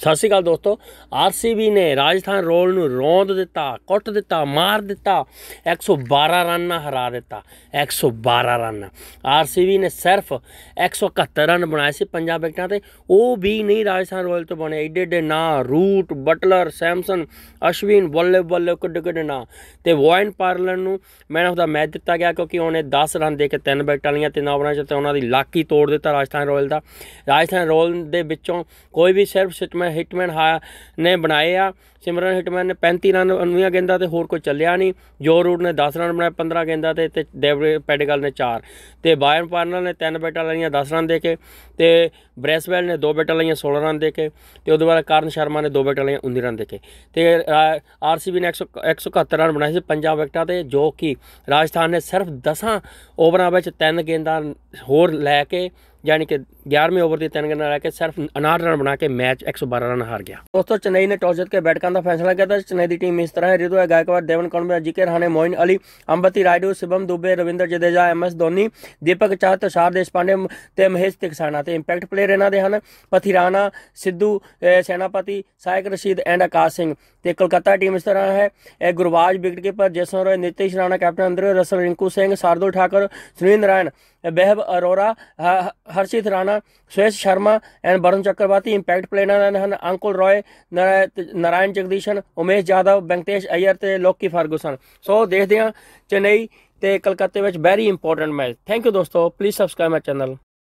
ਸਤਿ ਸ਼੍ਰੀ ਅਕਾਲ ਦੋਸਤੋ ਆਰਸੀਬੀ ਨੇ ਰਾਜਸਥਾਨ ਰੋਲ ਨੂੰ ਰੌਂਦ ਦਿੱਤਾ ਕੁੱਟ ਦਿੱਤਾ ਮਾਰ ਦਿੱਤਾ 112 ਰਨ ਨਾਲ ਹਰਾ ਦਿੱਤਾ 112 ਰਨ ਆਰਸੀਬੀ ਨੇ ਸਿਰਫ 171 ਰਨ ਬਣਾਏ ਸੀ ਪੰਜਾਬ ਵਿਕਟਾਂ ਤੇ ਉਹ ਵੀ ਨਹੀਂ ਰਾਜਸਥਾਨ ਰੋਇਲ ਤੋਂ ਬਣੇ ਏਡੇ ਏਡੇ ਨਾਂ ਰੂਟ ਬਟਲਰ ਸੈਮਸਨ ਅਸ਼ਵਿਨ ਬੱਲੇ ਬੱਲੇ ਕੁੱਡ ਕੁੱਡ ਨਾਂ ਤੇ ਵਾਇਨ ਪਾਰਲਨ ਨੂੰ ਮੈਨ ਆਫ ਦਾ ਮੈਚ ਦਿੱਤਾ ਗਿਆ ਕਿਉਂਕਿ ਉਹਨੇ 10 ਰਨ ਦੇ ਕੇ ਤਿੰਨ ਵਿਕਟਾਂ ਲਈਆਂ ਤੇ ਨੌਵਾਂ 'ਚ ਤੇ ਉਹਨਾਂ ਦੀ ਲਾਕੀ ਤੋੜ ਦਿੱਤਾ ਰਾਜਸਥਾਨ ਰੋਇਲ ਦਾ ਰਾਜਸਥਾਨ ਰੋਇਲ ਦੇ ਵਿੱਚੋਂ ਕੋਈ ਵੀ ਸਿਰਫ ਸਿਟਮੈਂ ਹਿਟਮੈਨ ਹਾ ਨੇ ਬਣਾਏ ਆ ਸਿਮਰਨ ਹਿਟਮੈਨ ਨੇ 35 ਰਨ 19 ਗੇਂਦਾਂ ਤੇ ਹੋਰ ਕੋਈ ਚੱਲਿਆ ਨਹੀਂ ਜੋ ਰੂਡ ਨੇ 10 ਰਨ ਬਣਾਏ 15 ਗੇਂਦਾਂ ਤੇ ਤੇ ਡੇਵਿਡ ਪੈਡਗਲ ਨੇ 4 ਤੇ ਬਾਇਰਨ ਪਾਰਨਰ ਨੇ 3 ਬੈਟਾਂ ਲਈਆਂ 10 ਰਨ ਦੇ ਕੇ ਤੇ ਬ੍ਰੈਸਵੈਲ ਨੇ 2 ਬੈਟਾਂ ਲਈਆਂ 16 ਰਨ ਦੇ ਕੇ ਤੇ ਉਹਦੇ ਬਾਅਦ ਕਰਨ ਸ਼ਰਮਾ ਨੇ 2 ਬੈਟਾਂ ਲਈਆਂ 19 ਰਨ ਦੇ ਕੇ ਤੇ ਆਰਸੀਬੀ ਨੇ 171 ਰਨ ਬਣਾਏ ਸੀ ਪੰਜਾਬ ਵਿਕਟਾਂ ਤੇ ਜੋ ਕਿ ਰਾਜਸਥਾਨ ਨੇ ਸਿਰਫ 10 ਓਵਰਾਂ ਵਿੱਚ 3 ਗੇਂਦਾਂ ਹੋਰ ਲੈ ਕੇ यानी कि ग्यारहवें ओवर की तीन गेंद लड़ा के सिर्फ अनार रन बना के मैच 112 रन हार गया दोस्तों चेन्नई ने टॉस जीत के बैट का फैसला किया था चेन्नई की टीम इस तरह है रिदु गायकवाड़ देवन कौनबिया जीके Rahane Moeen Ali Ambati Rayudu Shivam Dube Ravindra Jadeja M S Dhoni Deepak Chahar Tushar Deshpande Maheesh Theekshana impact player इन्हों के हैं पथिराना सिद्धू सेनापति सायक रशीद एंड आकाश सिंह ਤੇ ਕੋਲਕਾਤਾ ਟੀਮ ਇਸ ਤਰ੍ਹਾਂ ਹੈ ਗੁਰਵਾਜ wicketkeeper Jason Roy Nitish Rana captain Andre Russell Rinku Singh Shardul Thakur Sunil Narine ਬਹਿਬ Arora Harshit Rana Suyash Sharma and Varun Chakravarthy impact player ਹਨ ਅੰਕੁਲ ਰॉय ਨਰਾਇਣ ਜਗਦੀਸ਼ਨ ਉਮੇਸ਼ ਜਾਦਵ ਬੈਂਕਟੇਸ਼ ਅਈਰ ਤੇ ਲੋਕੀ ਫਰਗੂਸਨ ਸੋ ਦੇਖਦੇ ਹਾਂ ਚੇਨਈ ਤੇ ਕਲਕੱਤੇ ਵਿੱਚ very important match thank you ਦੋਸਤੋ ਪਲੀਜ਼ ਸਬਸਕ੍ਰਾਈਬ ਮਾਈ ਚੈਨਲ